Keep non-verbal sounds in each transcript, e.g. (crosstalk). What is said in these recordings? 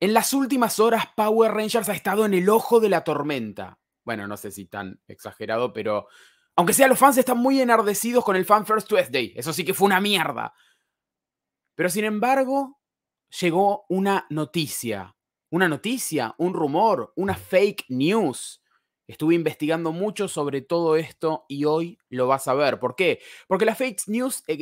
En las últimas horas, Power Rangers ha estado en el ojo de la tormenta. Bueno, no sé si tan exagerado, pero aunque sea, los fans están muy enardecidos con el Fan First Tuesday. Eso sí que fue una mierda. Pero sin embargo, llegó una noticia. Una noticia, un rumor, una fake news. Estuve investigando mucho sobre todo esto y hoy lo vas a ver. ¿Por qué? Porque las fake news, eh,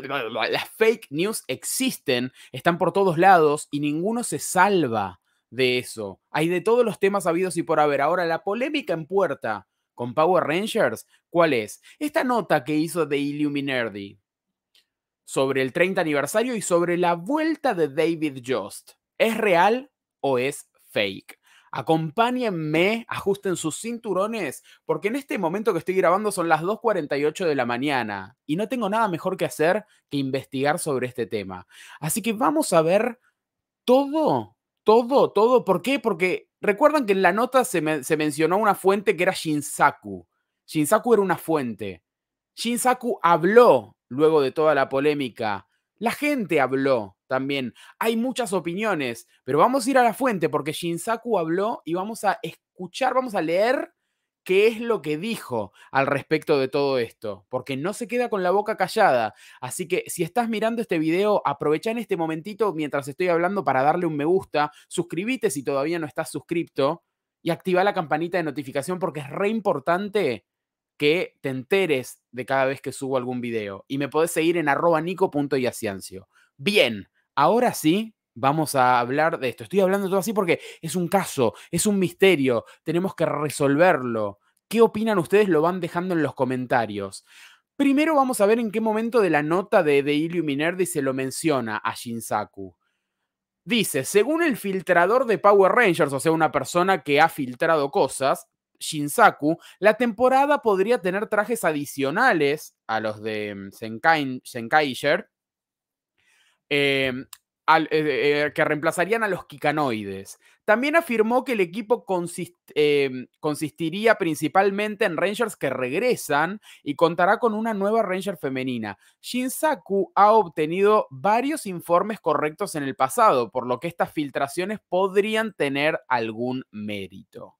las fake news existen, están por todos lados y ninguno se salva de eso. Hay de todos los temas habidos y por haber. Ahora, la polémica en puerta con Power Rangers, ¿cuál es? Esta nota que hizo de Illuminerdi sobre el 30 aniversario y sobre la vuelta de David Jost. ¿Es real o es fake? Acompáñenme, ajusten sus cinturones, porque en este momento que estoy grabando son las 2.48 de la mañana y no tengo nada mejor que hacer que investigar sobre este tema. Así que vamos a ver todo todo, todo. ¿Por qué? Porque recuerdan que en la nota se, mencionó una fuente que era Shinsaku. Shinsaku era una fuente. Shinsaku habló luego de toda la polémica. La gente habló también. Hay muchas opiniones, pero vamos a ir a la fuente porque Shinsaku habló y vamos a escuchar, vamos a leer qué es lo que dijo al respecto de todo esto, porque no se queda con la boca callada. Así que si estás mirando este video, aprovecha en este momentito mientras estoy hablando para darle un me gusta, suscríbete si todavía no estás suscripto y activa la campanita de notificación porque es re importante que te enteres de cada vez que subo algún video. Y me podés seguir en arroba nico.yaciancio. Bien, ahora sí, vamos a hablar de esto. Estoy hablando todo así porque es un caso, es un misterio, tenemos que resolverlo. ¿Qué opinan ustedes? Lo van dejando en los comentarios. Primero vamos a ver en qué momento de la nota de, de Illuminerdi se lo menciona a Shinsaku. Dice, según el filtrador de Power Rangers, o sea, una persona que ha filtrado cosas, Shinsaku, la temporada podría tener trajes adicionales a los de mm, Senkai, eh, eh, que reemplazarían a los kikanoides. También afirmó que el equipo em, consistiría principalmente en Rangers que regresan y contará con una nueva Ranger femenina. Shinsaku ha obtenido varios informes correctos en el pasado, por lo que estas filtraciones podrían tener algún mérito.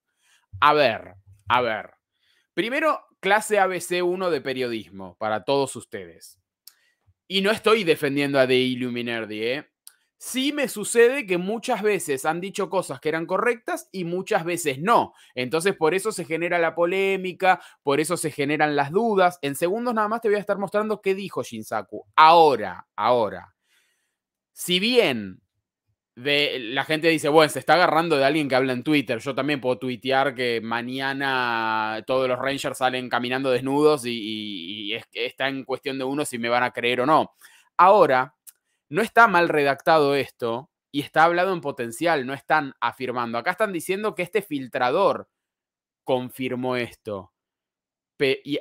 A ver, a ver. Primero, clase ABC 1 de periodismo para todos ustedes. Y no estoy defendiendo a The Illuminerdi, ¿eh? Sí me sucede que muchas veces han dicho cosas que eran correctas y muchas veces no. Entonces por eso se genera la polémica, por eso se generan las dudas. En segundos nada más te voy a estar mostrando qué dijo Shinsaku. Ahora, ahora. Si bien de, la gente dice, bueno, se está agarrando de alguien que habla en Twitter, yo también puedo tuitear que mañana todos los Rangers salen caminando desnudos y, está en cuestión de uno si me van a creer o no. Ahora, no está mal redactado esto y está hablado en potencial, no están afirmando. Acá están diciendo que este filtrador confirmó esto.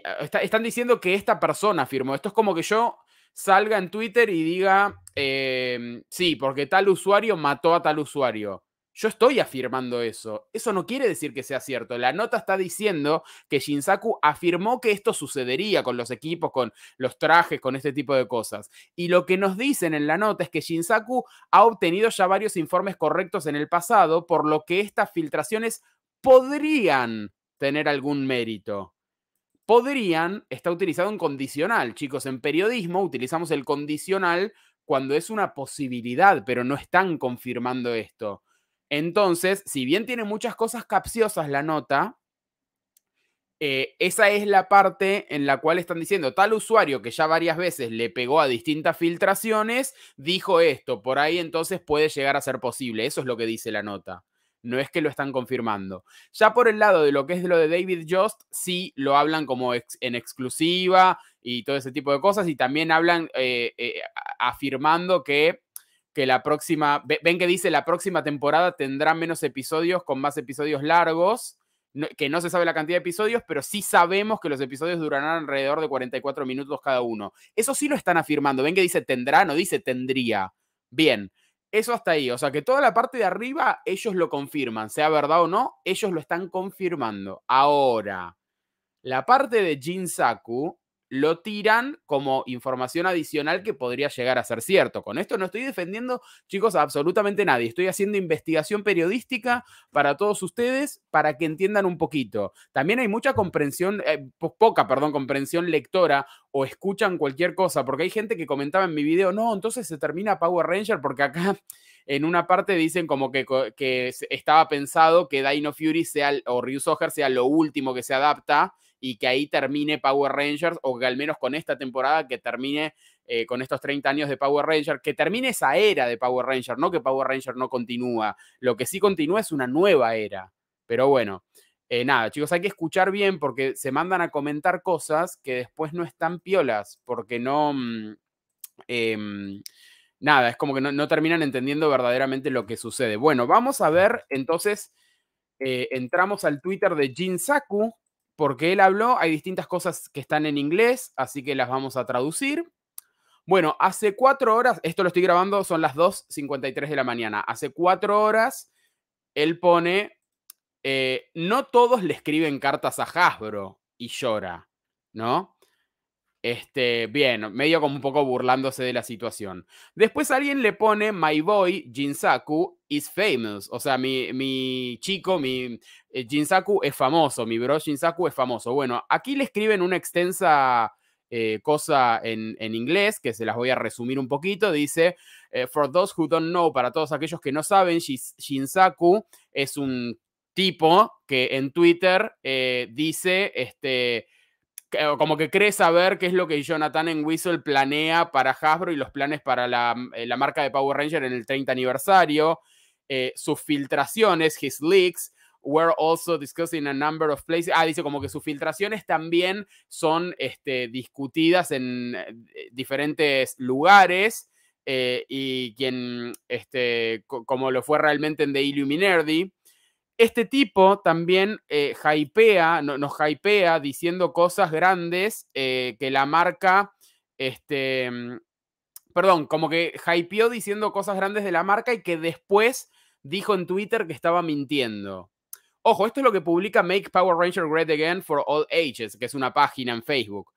Ah, están diciendo que esta persona firmó. Esto es como que yo salga en Twitter y diga, em, sí, porque tal usuario mató a tal usuario. Yo estoy afirmando eso. Eso no quiere decir que sea cierto. La nota está diciendo que Shinsaku afirmó que esto sucedería con los equipos, con los trajes, con este tipo de cosas. Y lo que nos dicen en la nota es que Shinsaku ha obtenido ya varios informes correctos en el pasado, por lo que estas filtraciones podrían tener algún mérito podrían está utilizado en condicional. Chicos, en periodismo utilizamos el condicional cuando es una posibilidad, pero no están confirmando esto. Entonces, si bien tiene muchas cosas capciosas la nota, eh, esa es la parte en la cual están diciendo, tal usuario que ya varias veces le pegó a distintas filtraciones, dijo esto, por ahí entonces puede llegar a ser posible. Eso es lo que dice la nota. No es que lo están confirmando. Ya por el lado de lo que es lo de David Just, sí lo hablan como en exclusiva y todo ese tipo de cosas, y también hablan eh, eh, afirmando que que la próxima, ven que dice la próxima temporada tendrá menos episodios con más episodios largos, que no se sabe la cantidad de episodios, pero sí sabemos que los episodios durarán alrededor de 44 minutos cada uno. Eso sí lo están afirmando, ven que dice tendrá, no dice tendría. Bien, eso hasta ahí, o sea que toda la parte de arriba ellos lo confirman, sea verdad o no, ellos lo están confirmando. Ahora, la parte de Jin Saku lo tiran como información adicional que podría llegar a ser cierto. Con esto no estoy defendiendo, chicos, a absolutamente nadie. Estoy haciendo investigación periodística para todos ustedes, para que entiendan un poquito. También hay mucha comprensión, eh, poca, perdón, comprensión lectora o escuchan cualquier cosa, porque hay gente que comentaba en mi video, no, entonces se termina Power Ranger porque acá (laughs) en una parte dicen como que, estaba pensado que Dino Fury sea, o Ryu Soher sea lo último que se adapta y que ahí termine Power Rangers o que al menos con esta temporada que termine eh, con estos 30 años de Power Ranger, que termine esa era de Power Ranger, no que Power Ranger no continúa, lo que sí continúa es una nueva era, pero bueno. Eh, nada, chicos, hay que escuchar bien porque se mandan a comentar cosas que después no están piolas, porque no, mm, em, nada, es como que no, terminan entendiendo verdaderamente lo que sucede. Bueno, vamos a ver, entonces, eh, entramos al Twitter de Jin Saku, porque él habló, hay distintas cosas que están en inglés, así que las vamos a traducir. Bueno, hace cuatro horas, esto lo estoy grabando, son las 2.53 de la mañana, hace cuatro horas él pone, eh, no todos le escriben cartas a Hasbro y llora, ¿no? Este, bien, medio como un poco burlándose de la situación. Después alguien le pone My Boy Jinsaku is famous. O sea, mi, chico, mi eh, es famoso, mi bro Jinsaku es famoso. Bueno, aquí le escriben una extensa eh, cosa en, inglés que se las voy a resumir un poquito. Dice: eh, For those who don't know, para todos aquellos que no saben, Jinsaku es un tipo que en Twitter dice este como que cree saber qué es lo que Jonathan en Whistle planea para Hasbro y los planes para la, eh, marca de Power Ranger en el 30 aniversario. Eh, sus filtraciones, his leaks, were also discussed in a number of places. Ah, dice como que sus filtraciones también son este, discutidas en eh, diferentes lugares. y quien, este, como lo fue realmente en The Illuminerdi, este tipo también eh, hypea, no, nos hypea diciendo cosas grandes eh, que la marca, este, mm, perdón, como que hypeó diciendo cosas grandes de la marca y que después dijo en Twitter que estaba mintiendo. Ojo, esto es lo que publica Make Power Ranger Great Again for All Ages, que es una página en Facebook.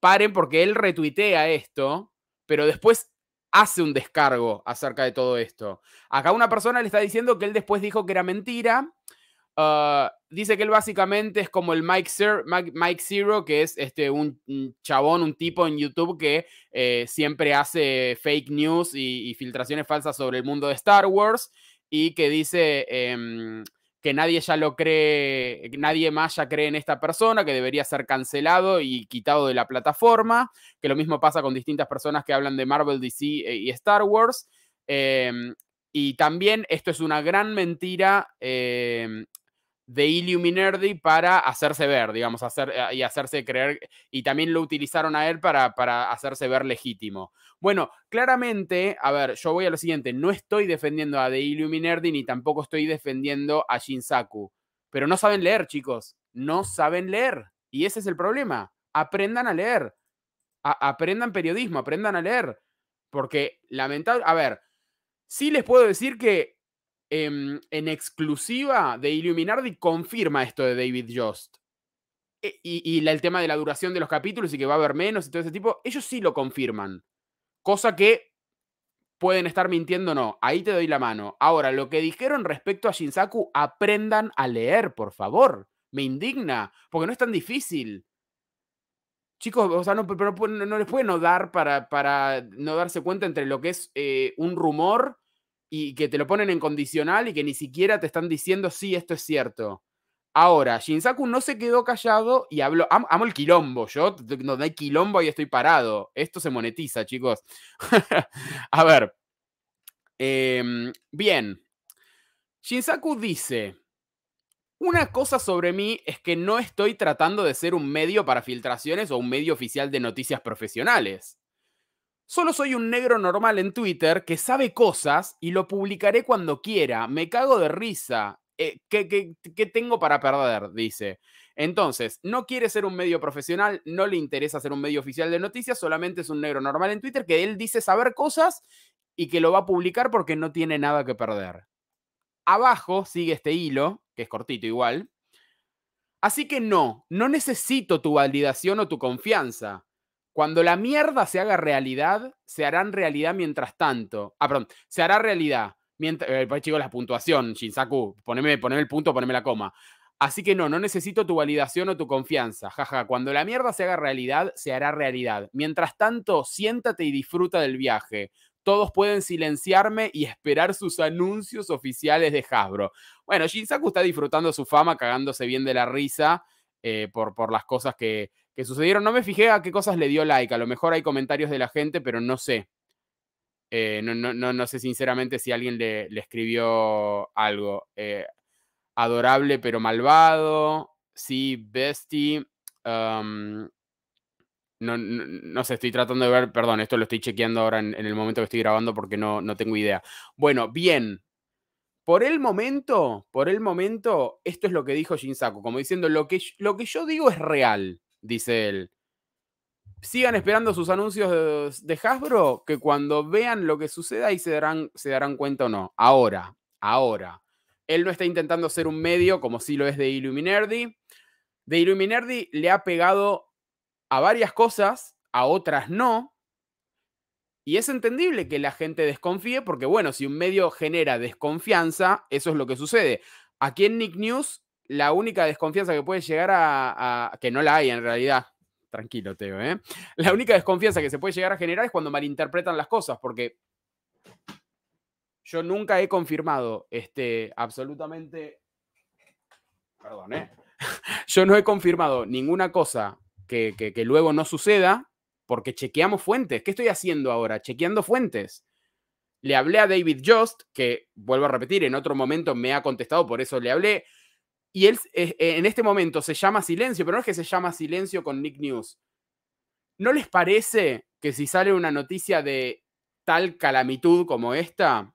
Paren porque él retuitea esto, pero después hace un descargo acerca de todo esto. Acá una persona le está diciendo que él después dijo que era mentira. Ah, dice que él básicamente es como el Mike, Zero, Mike, que es este, un, chabón, un tipo en YouTube que eh, siempre hace fake news y, filtraciones falsas sobre el mundo de Star Wars y que dice... Em, que nadie ya lo cree, nadie más ya cree en esta persona, que debería ser cancelado y quitado de la plataforma, que lo mismo pasa con distintas personas que hablan de Marvel, DC eh, y Star Wars. Em, y también esto es una gran mentira em, de Illuminerdi para hacerse ver, digamos, hacer, eh, y hacerse creer, y también lo utilizaron a él para, para hacerse ver legítimo. Bueno, claramente, a ver, yo voy a lo siguiente, no estoy defendiendo a De Illuminerdi ni tampoco estoy defendiendo a Shinsaku, pero no saben leer, chicos, no saben leer, y ese es el problema, aprendan a leer, aprendan periodismo, aprendan a leer, porque lamentablemente, a ver, sí les puedo decir que Em, en, exclusiva de Illuminardi confirma esto de David Jost. E, y, el tema de la duración de los capítulos y que va a haber menos y todo ese tipo, ellos sí lo confirman. Cosa que pueden estar mintiendo o no. Ahí te doy la mano. Ahora, lo que dijeron respecto a Shinsaku, aprendan a leer, por favor. Me indigna, porque no es tan difícil. Chicos, o sea, no, no, les puede no dar para, no darse cuenta entre lo que es eh, un rumor y que te lo ponen en condicional y que ni siquiera te están diciendo, sí, esto es cierto. Ahora, Shinsaku no se quedó callado y habló. amo el quilombo, yo donde hay quilombo ahí estoy parado. Esto se monetiza, chicos. (laughs) A ver. Em, bien. Shinsaku dice: Una cosa sobre mí es que no estoy tratando de ser un medio para filtraciones o un medio oficial de noticias profesionales. Solo soy un negro normal en Twitter que sabe cosas y lo publicaré cuando quiera. Me cago de risa. Eh, qué, tengo para perder? Dice. Entonces, no quiere ser un medio profesional, no le interesa ser un medio oficial de noticias, solamente es un negro normal en Twitter que él dice saber cosas y que lo va a publicar porque no tiene nada que perder. Abajo sigue este hilo, que es cortito igual. Así que no, no necesito tu validación o tu confianza. Cuando la mierda se haga realidad, se harán realidad mientras tanto. Ah, perdón, se hará realidad. Mientras, El eh, pues chicos, la puntuación, Shinsaku, poneme, el punto, poneme la coma. Así que no, no necesito tu validación o tu confianza. Jaja, cuando la mierda se haga realidad, se hará realidad. Mientras tanto, siéntate y disfruta del viaje. Todos pueden silenciarme y esperar sus anuncios oficiales de Hasbro. Bueno, Shinsaku está disfrutando su fama, cagándose bien de la risa eh, por, por las cosas que, que sucedieron. No me fijé a qué cosas le dio like. A lo mejor hay comentarios de la gente, pero no sé. Eh, no, no, sé sinceramente si alguien le, escribió algo. Eh, adorable pero malvado. Sí, bestie. no, sé, estoy tratando de ver, perdón, esto lo estoy chequeando ahora en, el momento que estoy grabando porque no, no, tengo idea. Bueno, bien. Por el momento, por el momento, esto es lo que dijo Shinsaku, como diciendo, lo que, lo que yo digo es real dice él. Sigan esperando sus anuncios de, Hasbro, que cuando vean lo que suceda ahí se darán, se darán cuenta o no. Ahora, ahora. Él no está intentando ser un medio como si lo es de Illuminerdi. De Illuminerdi le ha pegado a varias cosas, a otras no. Y es entendible que la gente desconfíe porque, bueno, si un medio genera desconfianza, eso es lo que sucede. Aquí en Nick News la única desconfianza que puede llegar a, que no la hay en realidad, tranquilo Teo, ¿eh? (laughs) la única desconfianza que se puede llegar a generar es cuando malinterpretan las cosas, porque yo nunca he confirmado este, absolutamente, perdón, ¿eh? (laughs) yo no he confirmado ninguna cosa que, que luego no suceda porque chequeamos fuentes. ¿Qué estoy haciendo ahora? Chequeando fuentes. Le hablé a David Just que vuelvo a repetir, en otro momento me ha contestado, por eso le hablé. Y él eh, eh, en este momento se llama silencio, pero no es que se llama silencio con Nick News. ¿No les parece que si sale una noticia de tal calamitud como esta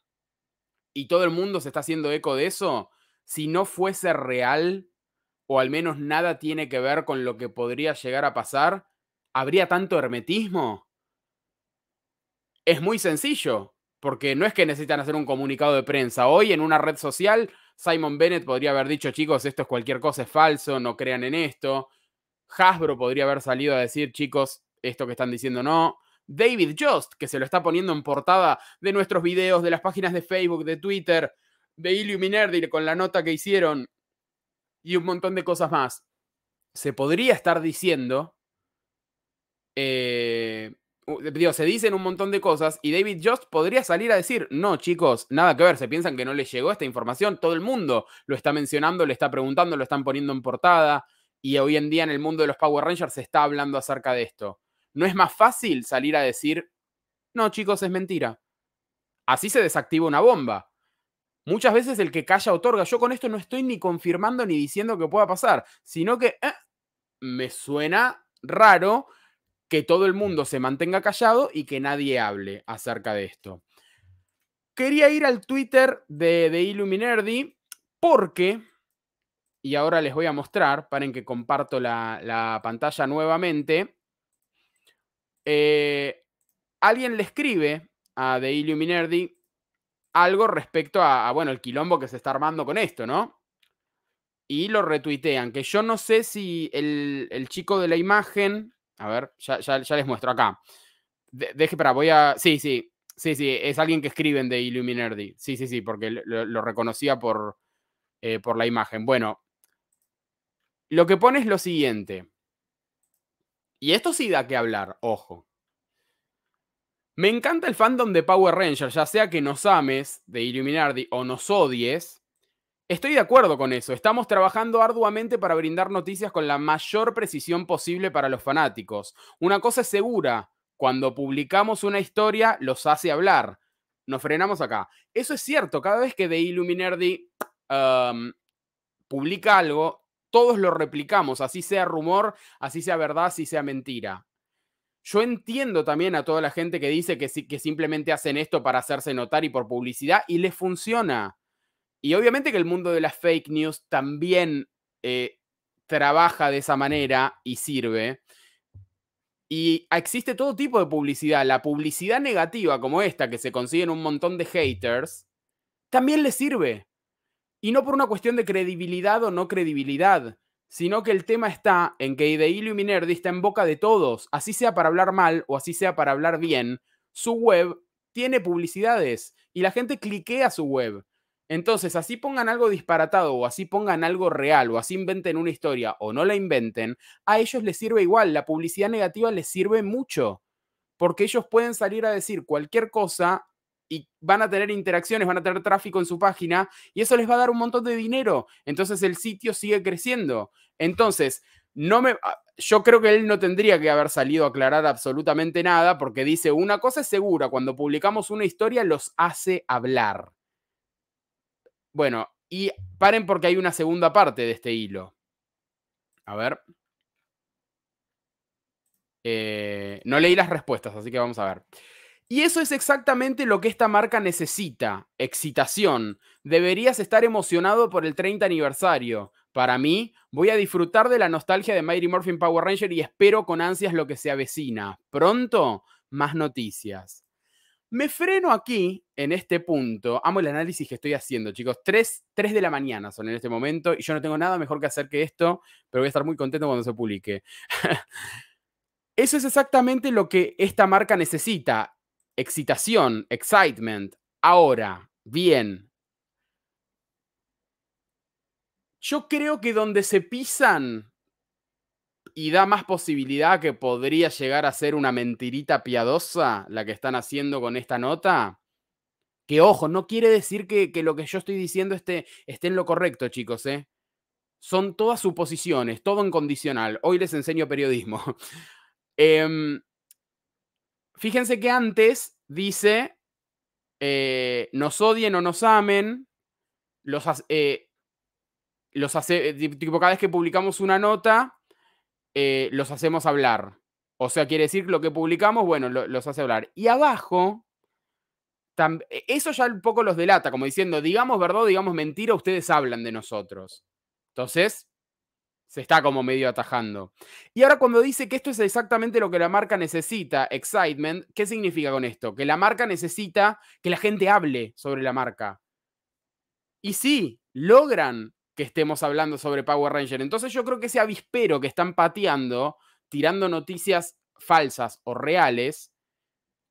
y todo el mundo se está haciendo eco de eso, si no fuese real o al menos nada tiene que ver con lo que podría llegar a pasar, habría tanto hermetismo? Es muy sencillo, porque no es que necesitan hacer un comunicado de prensa. Hoy en una red social Simon Bennett podría haber dicho, chicos, esto es cualquier cosa, es falso, no crean en esto. Hasbro podría haber salido a decir, chicos, esto que están diciendo no. David Just, que se lo está poniendo en portada de nuestros videos, de las páginas de Facebook, de Twitter, de Illuminerdi con la nota que hicieron y un montón de cosas más. Se podría estar diciendo eh, digo, se dicen un montón de cosas y David Just podría salir a decir, no chicos, nada que ver, se piensan que no les llegó esta información, todo el mundo lo está mencionando, le está preguntando, lo están poniendo en portada y hoy en día en el mundo de los Power Rangers se está hablando acerca de esto. ¿No es más fácil salir a decir, no chicos, es mentira? Así se desactiva una bomba. Muchas veces el que calla otorga. Yo con esto no estoy ni confirmando ni diciendo que pueda pasar, sino que eh, me suena raro que todo el mundo se mantenga callado y que nadie hable acerca de esto. Quería ir al Twitter de, de Illuminerdi porque, y ahora les voy a mostrar, paren que comparto la, pantalla nuevamente, eh, alguien le escribe a The Illuminerdi algo respecto a, bueno, el quilombo que se está armando con esto, ¿no? Y lo retuitean, que yo no sé si el, el chico de la imagen a ver, ya, les muestro acá. deje para, voy a. Sí, sí, sí, sí, es alguien que escriben de Illuminardi, Sí, sí, sí, porque lo, reconocía por, eh, por la imagen. Bueno, lo que pone es lo siguiente. Y esto sí da que hablar, ojo. Me encanta el fandom de Power Rangers, ya sea que nos ames de Illuminardi o nos odies, Estoy de acuerdo con eso. Estamos trabajando arduamente para brindar noticias con la mayor precisión posible para los fanáticos. Una cosa es segura, cuando publicamos una historia los hace hablar. Nos frenamos acá. Eso es cierto, cada vez que The Illuminerdi um, publica algo, todos lo replicamos, así sea rumor, así sea verdad, así sea mentira. Yo entiendo también a toda la gente que dice que, que simplemente hacen esto para hacerse notar y por publicidad y les funciona. Y obviamente que el mundo de las fake news también eh, trabaja de esa manera y sirve. Y existe todo tipo de publicidad. La publicidad negativa como esta, que se en un montón de haters, también le sirve. Y no por una cuestión de credibilidad o no credibilidad, sino que el tema está en que Ideilio Minerdi está en boca de todos, así sea para hablar mal o así sea para hablar bien. Su web tiene publicidades y la gente cliquea su web. Entonces, así pongan algo disparatado o así pongan algo real o así inventen una historia o no la inventen, a ellos les sirve igual, la publicidad negativa les sirve mucho, porque ellos pueden salir a decir cualquier cosa y van a tener interacciones, van a tener tráfico en su página y eso les va a dar un montón de dinero. Entonces el sitio sigue creciendo. Entonces, no me, ah, yo creo que él no tendría que haber salido a aclarar absolutamente nada porque dice, una cosa es segura, cuando publicamos una historia los hace hablar. Bueno, y paren porque hay una segunda parte de este hilo. A ver. Eh, no leí las respuestas, así que vamos a ver. Y eso es exactamente lo que esta marca necesita, excitación. Deberías estar emocionado por el 30 aniversario. Para mí, voy a disfrutar de la nostalgia de Mighty Morphin Power Ranger y espero con ansias lo que se avecina. Pronto, más noticias. Me freno aquí, en este punto. Amo el análisis que estoy haciendo, chicos. Tres de la mañana son en este momento y yo no tengo nada mejor que hacer que esto, pero voy a estar muy contento cuando se publique. (laughs) Eso es exactamente lo que esta marca necesita. Excitación, excitement. Ahora, bien. Yo creo que donde se pisan y da más posibilidad que podría llegar a ser una mentirita piadosa la que están haciendo con esta nota. Que ojo, no quiere decir que, lo que yo estoy diciendo esté, esté en lo correcto, chicos, ¿eh? Son todas suposiciones, todo en condicional. Hoy les enseño periodismo. (laughs) Em, fíjense que antes dice, eh, nos odien o nos amen, los, eh, los hace, eh, tipo cada vez que publicamos una nota, eh, los hacemos hablar. O sea, quiere decir lo que publicamos, bueno, los hace hablar. Y abajo, e-, eso ya un poco los delata, como diciendo, digamos verdad, digamos mentira, ustedes hablan de nosotros. Entonces, se está como medio atajando. Y ahora cuando dice que esto es exactamente lo que la marca necesita, excitement, ¿qué significa con esto? Que la marca necesita que la gente hable sobre la marca. Y sí, logran que estemos hablando sobre Power Ranger. Entonces yo creo que ese avispero que están pateando, tirando noticias falsas o reales,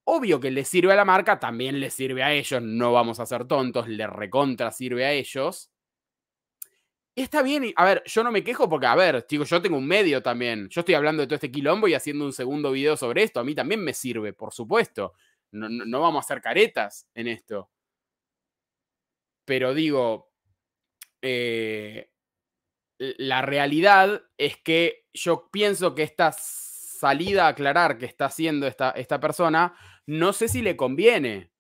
obvio que les sirve a la marca, también le sirve a ellos, no vamos a ser tontos, Le recontra sirve a ellos. está bien, a ver, yo no me quejo porque, a ver, yo tengo un medio también. Yo estoy hablando de todo este quilombo y haciendo un segundo video sobre esto. A mí también me sirve, por supuesto. no vamos a hacer caretas en esto. Pero digo, eh, la realidad es que yo pienso que esta salida a aclarar que está haciendo esta, esta persona, no sé si le conviene,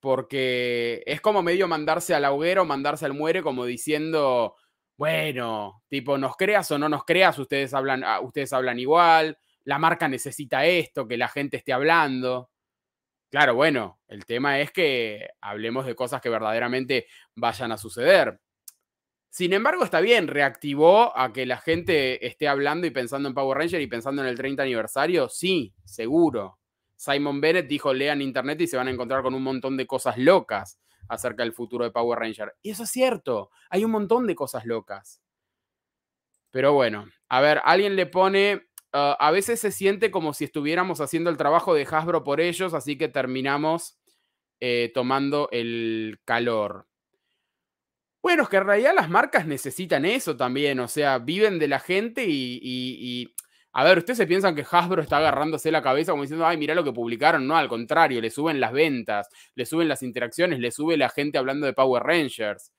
porque es como medio mandarse al aguero mandarse al muere, como diciendo, bueno, tipo, nos creas o no nos creas, ustedes hablan, ah, ustedes hablan igual, la marca necesita esto, que la gente esté hablando. Claro, bueno, el tema es que hablemos de cosas que verdaderamente vayan a suceder. Sin embargo, está bien, reactivó a que la gente esté hablando y pensando en Power Ranger y pensando en el 30 aniversario, sí, seguro. Simon Bennett dijo, lean internet y se van a encontrar con un montón de cosas locas acerca del futuro de Power Ranger. Y eso es cierto, hay un montón de cosas locas. Pero bueno, a ver, alguien le pone, ah, a veces se siente como si estuviéramos haciendo el trabajo de Hasbro por ellos, así que terminamos eh, tomando el calor. Bueno, es que en realidad las marcas necesitan eso también, o sea, viven de la gente y, A ver, ustedes se piensan que Hasbro está agarrándose la cabeza como diciendo, ay, mira lo que publicaron. No, al contrario, le suben las ventas, le suben las interacciones, le sube la gente hablando de Power Rangers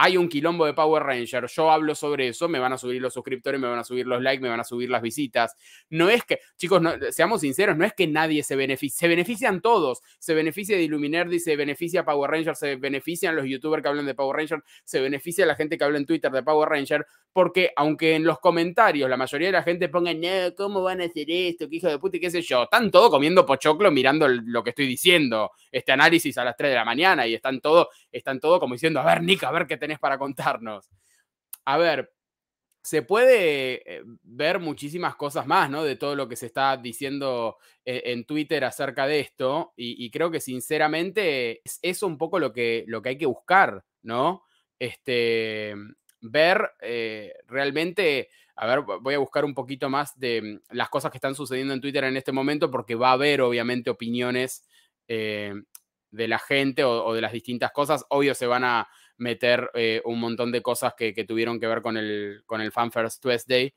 hay un quilombo de Power Ranger, yo hablo sobre eso, me van a subir los suscriptores, me van a subir los likes, me van a subir las visitas. No es que, chicos, seamos sinceros, no es que nadie se beneficie, se benefician todos, se beneficia de Illuminerdi, se beneficia Power Ranger, se benefician los youtubers que hablan de Power Ranger, se beneficia la gente que habla en Twitter de Power Ranger, porque aunque en los comentarios la mayoría de la gente ponga, no, ¿cómo van a hacer esto? ¿Qué hijo de puta? qué sé yo, están todos comiendo pochoclo mirando lo que estoy diciendo, este análisis a las 3 de la mañana y están todos están todo como diciendo, a ver, Nick, a ver qué te para contarnos? A ver, se puede eh, ver muchísimas cosas más, ¿no? De todo lo que se está diciendo eh, en Twitter acerca de esto. Y, creo que sinceramente es un poco lo que, lo que hay que buscar, ¿no? Este, ver eh, realmente, a ver, voy a buscar un poquito más de mm, las cosas que están sucediendo en Twitter en este momento, porque va a haber obviamente opiniones de la gente o, de las distintas cosas. Obvio se van a, meter eh, un montón de cosas que, tuvieron que ver con el, con el Fan First Tuesday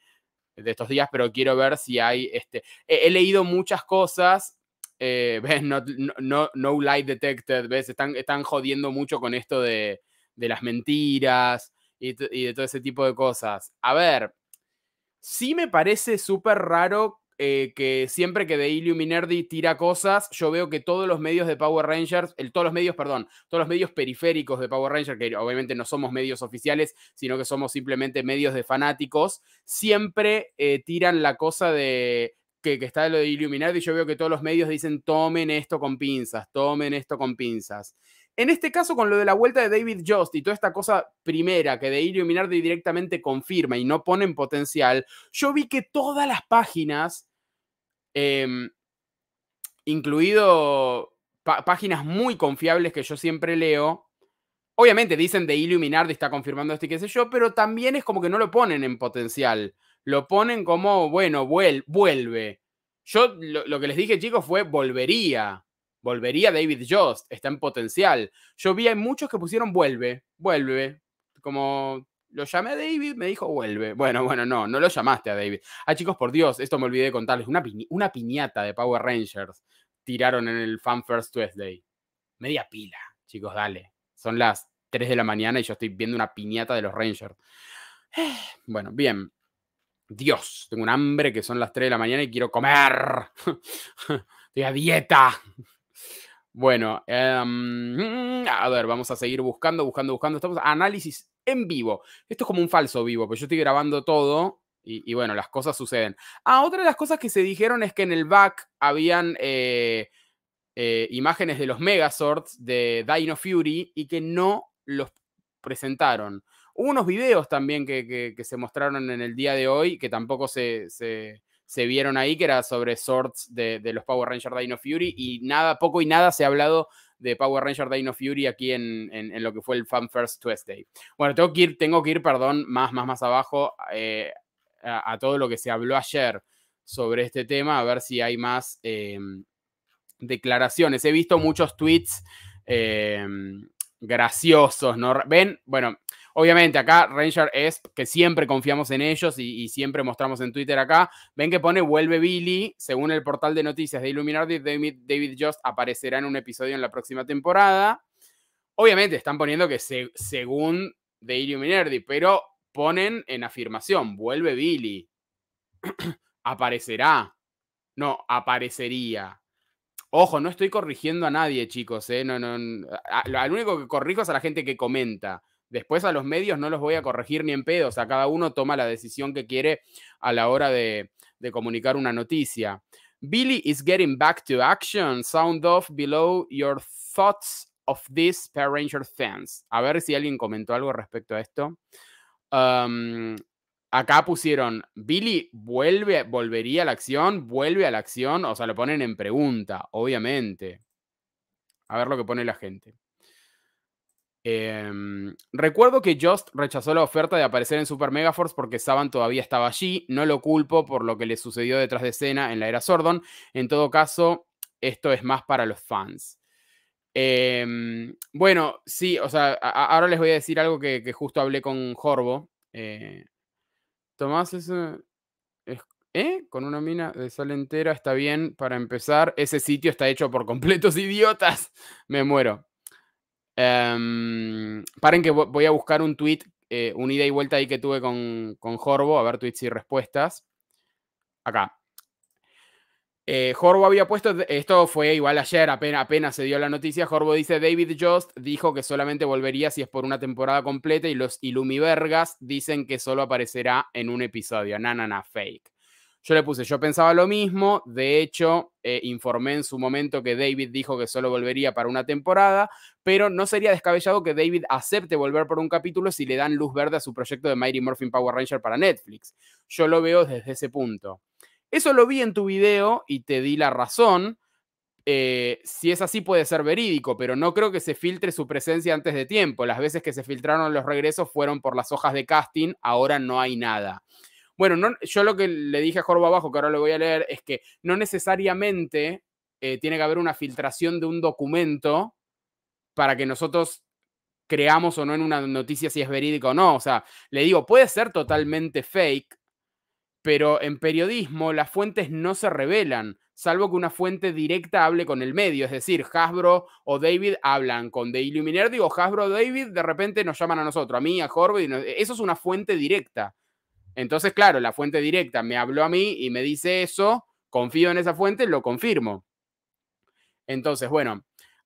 de estos días, pero quiero ver si hay, este, he, leído muchas cosas, eh, (laughs) ves, no, no, no, light detected, ves, están, están jodiendo mucho con esto de, de las mentiras y, y de todo ese tipo de cosas. A ver, sí me parece súper raro eh, que siempre que de Illuminerdi tira cosas, yo veo que todos los medios de Power Rangers, el, todos los medios, perdón, todos los medios periféricos de Power Rangers, que obviamente no somos medios oficiales, sino que somos simplemente medios de fanáticos, siempre eh, tiran la cosa de que, está lo de Illuminati, yo veo que todos los medios dicen tomen esto con pinzas, tomen esto con pinzas. En este caso, con lo de la vuelta de David Jost y toda esta cosa primera que de Illuminati directamente confirma y no pone en potencial, yo vi que todas las páginas Em, incluido páginas muy confiables que yo siempre leo. Obviamente dicen de Illuminati está confirmando esto y qué sé yo, pero también es como que no lo ponen en potencial. Lo ponen como, bueno, vuelve. Yo lo, lo, que les dije, chicos, fue volvería. Volvería David Jost, está en potencial. Yo vi hay muchos que pusieron vuelve, vuelve, como lo llamé a David, me dijo, vuelve. Bueno, bueno, no, no lo llamaste a David. Ah, chicos, por Dios, esto me olvidé de contarles. Una, una piñata de Power Rangers tiraron en el Fan First Tuesday. Media pila, chicos, dale. Son las 3 de la mañana y yo estoy viendo una piñata de los Rangers. (sighs) Bueno, bien. Dios, tengo un hambre que son las 3 de la mañana y quiero comer. (laughs) Estoy a dieta. Bueno, em, a ver, vamos a seguir buscando, buscando, buscando. Estamos análisis en vivo. Esto es como un falso vivo, pero pues yo estoy grabando todo y, bueno, las cosas suceden. Ah, otra de las cosas que se dijeron es que en el back habían eh, eh, imágenes de los Megazords de Dino Fury y que no los presentaron. Hubo unos videos también que, que se mostraron en el día de hoy que tampoco se, se se vieron ahí, que era sobre Swords de, los Power Rangers Dino Fury, y nada, poco y nada se ha hablado de Power Rangers Dino Fury aquí en, lo que fue el Fan First Tuesday. Bueno, tengo que ir, tengo que ir perdón, más, más, más abajo eh, a, todo lo que se habló ayer sobre este tema, a ver si hay más em, declaraciones. He visto muchos tweets em, graciosos, ¿no? Ven, bueno, Obviamente, acá Ranger es que siempre confiamos en ellos y, siempre mostramos en Twitter acá, ven que pone vuelve Billy, según el portal de noticias de Illuminati, David, Just aparecerá en un episodio en la próxima temporada. Obviamente están poniendo que según de Illuminati, pero ponen en afirmación, vuelve Billy, (clears throat) aparecerá, no, aparecería. Ojo, no estoy corrigiendo a nadie, chicos. ¿eh? No, no, al único que corrijo es a la gente que comenta. Después a los medios no los voy a corregir ni en pedo, o sea, cada uno toma la decisión que quiere a la hora de, comunicar una noticia. Billy is getting back to action. Sound off below your thoughts of this Power Ranger fans. A ver si alguien comentó algo respecto a esto. Um, acá pusieron, Billy vuelve, volvería a la acción, vuelve a la acción, o sea, lo ponen en pregunta, obviamente. A ver lo que pone la gente. Em, recuerdo que Just rechazó la oferta de aparecer en Super Megaforce porque Saban todavía estaba allí. No lo culpo por lo que le sucedió detrás de escena en la era Sordon. En todo caso, esto es más para los fans. Em, bueno, sí, o sea, ahora les voy a decir algo que, justo hablé con Jorbo. Eh, Tomás es, ¿Eh? Con una mina de sal entera está bien para empezar. Ese sitio está hecho por completos idiotas. (laughs) Me muero. Em, paren que voy a buscar un tweet, eh, un ida y vuelta ahí que tuve con, con Jorbo, a ver tweets y respuestas. Acá. Eh, Jorbo había puesto, esto fue igual ayer, apenas, apenas se dio la noticia, Jorbo dice, David Jost dijo que solamente volvería si es por una temporada completa y los vergas dicen que solo aparecerá en un episodio. Na, fake. Yo le puse, yo pensaba lo mismo, de hecho, eh, informé en su momento que David dijo que solo volvería para una temporada, pero no sería descabellado que David acepte volver por un capítulo si le dan luz verde a su proyecto de Mighty Morphin Power Ranger para Netflix. Yo lo veo desde ese punto. Eso lo vi en tu video y te di la razón. Eh, si es así puede ser verídico, pero no creo que se filtre su presencia antes de tiempo. Las veces que se filtraron los regresos fueron por las hojas de casting, ahora no hay nada. Bueno, yo lo que le dije a Jorbo abajo, que ahora le voy a leer, es que no necesariamente eh, tiene que haber una filtración de un documento para que nosotros creamos o no en una noticia si es verídica o no. O sea, le digo, puede ser totalmente fake, pero en periodismo las fuentes no se revelan, salvo que una fuente directa hable con el medio. Es decir, Hasbro o David hablan con The Illuminati o Hasbro o David, de repente nos llaman a nosotros, a mí, a Jorge. Eso es una fuente directa. Entonces, claro, la fuente directa me habló a mí y me dice eso, confío en esa fuente, lo confirmo. Entonces, bueno,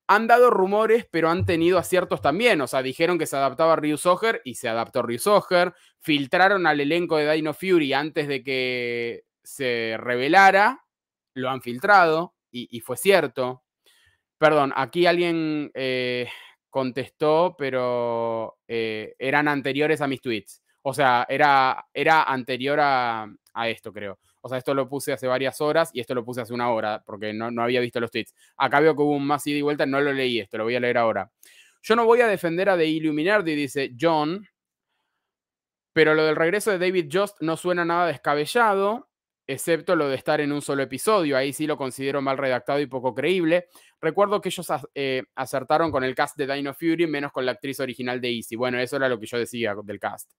han dado rumores, pero han tenido aciertos también. O sea, dijeron que se adaptaba a Ryu y se adaptó Ryu Soher. Filtraron al elenco de Dino Fury antes de que se revelara. Lo han filtrado y, fue cierto. Perdón, aquí alguien eh, contestó, pero eh, eran anteriores a mis tweets. O sea, era, era anterior a, esto, creo. O sea, esto lo puse hace varias horas y esto lo puse hace una hora, porque no, había visto los tweets. Acá veo que hubo un más ida y vuelta, no lo leí esto, lo voy a leer ahora. Yo no voy a defender a The Illuminati, dice John, pero lo del regreso de David Just no suena nada descabellado, excepto lo de estar en un solo episodio. Ahí sí lo considero mal redactado y poco creíble. Recuerdo que ellos eh, acertaron con el cast de Dino Fury, menos con la actriz original de Easy. Bueno, eso era lo que yo decía del cast.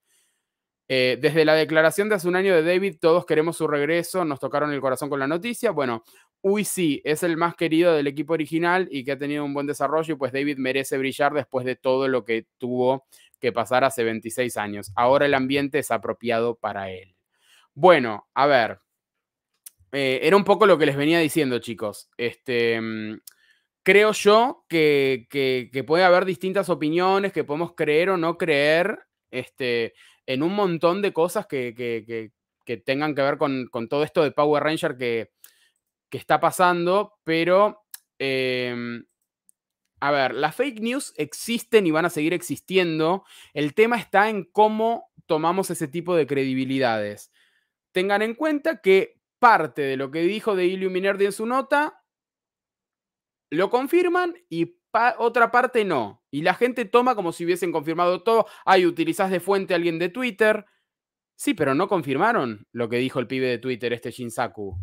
Eh, desde la declaración de hace un año de David, todos queremos su regreso, nos tocaron el corazón con la noticia. Bueno, Uy, sí, es el más querido del equipo original y que ha tenido un buen desarrollo y pues David merece brillar después de todo lo que tuvo que pasar hace 26 años. Ahora el ambiente es apropiado para él. Bueno, a ver, eh, era un poco lo que les venía diciendo, chicos. Este, mm, creo yo que, que puede haber distintas opiniones, que podemos creer o no creer. Este, en un montón de cosas que, tengan que ver con, todo esto de Power Ranger que, está pasando, pero... Em, a ver, las fake news existen y van a seguir existiendo. El tema está en cómo tomamos ese tipo de credibilidades. Tengan en cuenta que parte de lo que dijo de Illuminerdi en su nota lo confirman y otra parte no. Y la gente toma como si hubiesen confirmado todo. Ay, utilizás de fuente a alguien de Twitter. Sí, pero no confirmaron lo que dijo el pibe de Twitter, este Shinsaku.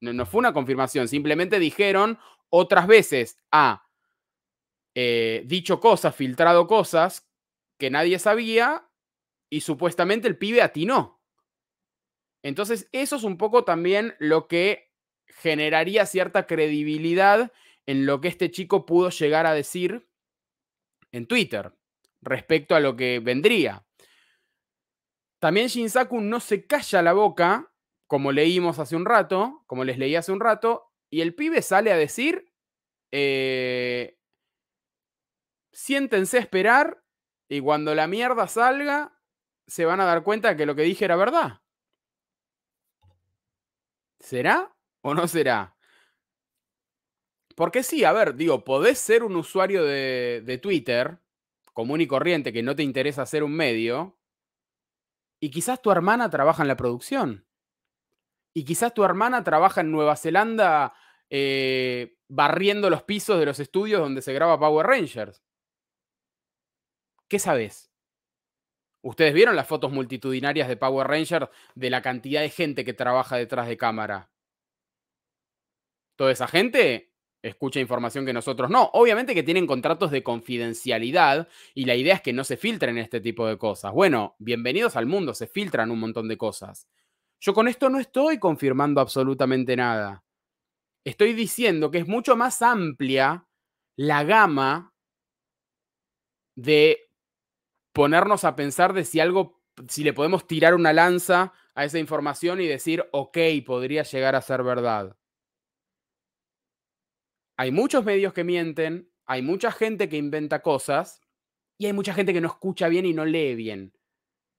No, fue una confirmación, simplemente dijeron otras veces, ha ah, eh, dicho cosas, filtrado cosas que nadie sabía y supuestamente el pibe atinó. Entonces, eso es un poco también lo que generaría cierta credibilidad en lo que este chico pudo llegar a decir en Twitter respecto a lo que vendría. También Shinsaku no se calla la boca, como leímos hace un rato, como les leí hace un rato, y el pibe sale a decir, eh, siéntense a esperar y cuando la mierda salga, se van a dar cuenta que lo que dije era verdad. ¿Será o no será? Porque sí, a ver, digo, podés ser un usuario de, Twitter común y corriente que no te interesa ser un medio y quizás tu hermana trabaja en la producción. Y quizás tu hermana trabaja en Nueva Zelanda eh, barriendo los pisos de los estudios donde se graba Power Rangers. ¿Qué sabes? Ustedes vieron las fotos multitudinarias de Power Rangers de la cantidad de gente que trabaja detrás de cámara. Toda esa gente escucha información que nosotros no. Obviamente que tienen contratos de confidencialidad y la idea es que no se filtren este tipo de cosas. Bueno, bienvenidos al mundo, se filtran un montón de cosas. Yo con esto no estoy confirmando absolutamente nada. Estoy diciendo que es mucho más amplia la gama de ponernos a pensar de si algo, si le podemos tirar una lanza a esa información y decir, ok, podría llegar a ser verdad hay muchos medios que mienten, hay mucha gente que inventa cosas y hay mucha gente que no escucha bien y no lee bien.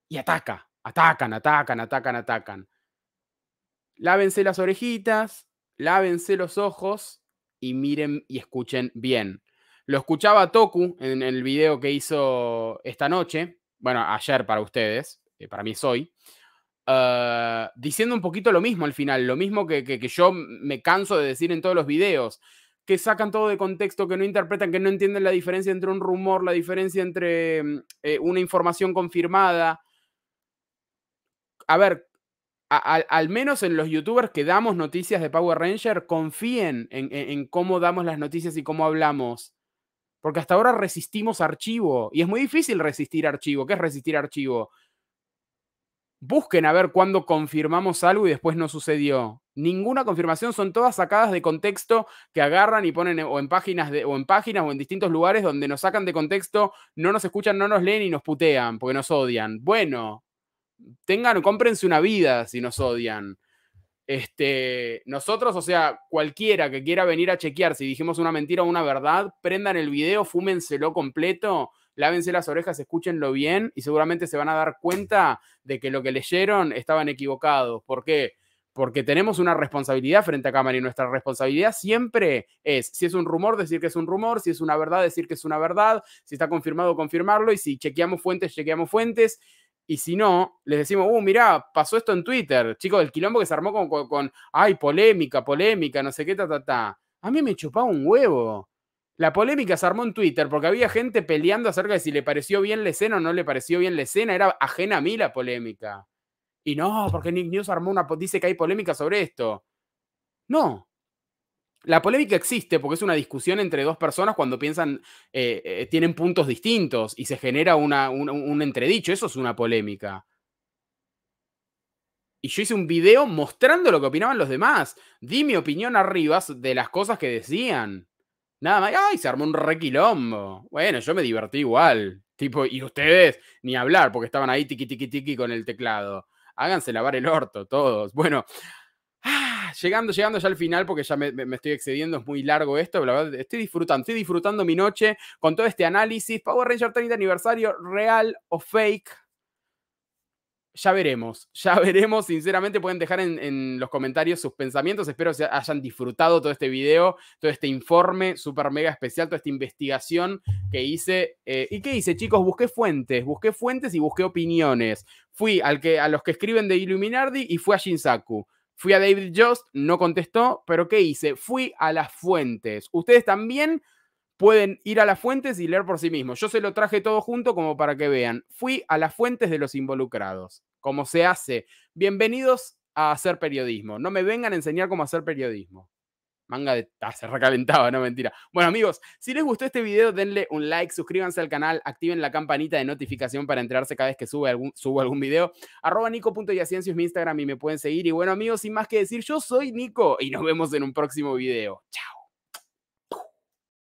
Y ataca, atacan, atacan, atacan, atacan. Lávense las orejitas, lávense los ojos y miren y escuchen bien. Lo escuchaba Toku en el video que hizo esta noche, bueno, ayer para ustedes, eh, para mí es hoy, ah, diciendo un poquito lo mismo al final, lo mismo que, que yo me canso de decir en todos los videos que sacan todo de contexto, que no interpretan, que no entienden la diferencia entre un rumor, la diferencia entre mm, eh, una información confirmada. A ver, al menos en los youtubers que damos noticias de Power Ranger, confíen en, en, cómo damos las noticias y cómo hablamos. Porque hasta ahora resistimos archivo. Y es muy difícil resistir archivo. ¿Qué es resistir archivo? Busquen a ver cuándo confirmamos algo y después no sucedió. Ninguna confirmación, son todas sacadas de contexto que agarran y ponen o en páginas de, o en páginas o en distintos lugares donde nos sacan de contexto, no nos escuchan, no nos leen y nos putean porque nos odian. Bueno, tengan, cómprense una vida si nos odian. Este, nosotros, o sea, cualquiera que quiera venir a chequear si dijimos una mentira o una verdad, prendan el video, fúmenselo completo, lávense las orejas, escúchenlo bien y seguramente se van a dar cuenta de que lo que leyeron estaban equivocados. ¿Por qué? porque tenemos una responsabilidad frente a cámara y nuestra responsabilidad siempre es, si es un rumor, decir que es un rumor, si es una verdad, decir que es una verdad, si está confirmado, confirmarlo, y si chequeamos fuentes, chequeamos fuentes, y si no, les decimos, uh, mirá, pasó esto en Twitter, chicos, el quilombo que se armó con, ay, polémica, polémica, no sé qué, ta, ta, ta. A mí me chupaba un huevo. La polémica se armó en Twitter porque había gente peleando acerca de si le pareció bien la escena o no le pareció bien la escena. Era ajena a mí la polémica. Y no, porque Nick News armó una, dice que hay polémica sobre esto. No. La polémica existe porque es una discusión entre dos personas cuando piensan, eh, eh, tienen puntos distintos y se genera un, un entredicho. Eso es una polémica. Y yo hice un video mostrando lo que opinaban los demás. Di mi opinión arriba de las cosas que decían. Nada más. ¡Ay! Se armó un requilombo. Bueno, yo me divertí igual. Tipo, y ustedes, ni hablar, porque estaban ahí tiqui tiqui tiqui con el teclado háganse lavar el orto todos. Bueno, ah, llegando, llegando ya al final, porque ya me, estoy excediendo, es muy largo esto, la verdad, estoy disfrutando, estoy disfrutando mi noche con todo este análisis. Power Ranger 30 aniversario, real o fake ya veremos, ya (laughs) veremos. Sinceramente, pueden dejar en, los comentarios sus pensamientos. Espero que hayan disfrutado todo este video, todo este informe súper mega especial, toda esta investigación que hice. Eh, ¿Y qué hice, chicos? Busqué fuentes, busqué fuentes y busqué opiniones. Fui al que, a los que escriben de Illuminardi y fui a Shinsaku. Fui a David Jost, no contestó, pero ¿qué hice? Fui a las fuentes. Ustedes también pueden ir a las fuentes y leer por sí mismos. Yo se lo traje todo junto como para que vean. Fui a las fuentes de los involucrados, cómo se hace. Bienvenidos a hacer periodismo. No me vengan a enseñar cómo hacer periodismo. Manga de... Ah, se recalentaba, no mentira. Bueno amigos, si les gustó este video denle un like, suscríbanse al canal, activen la campanita de notificación para enterarse cada vez que sube algún, subo algún video. Arroba nico.yaciencio es mi Instagram y me pueden seguir. Y bueno amigos, sin más que decir, yo soy Nico y nos vemos en un próximo video. Chao.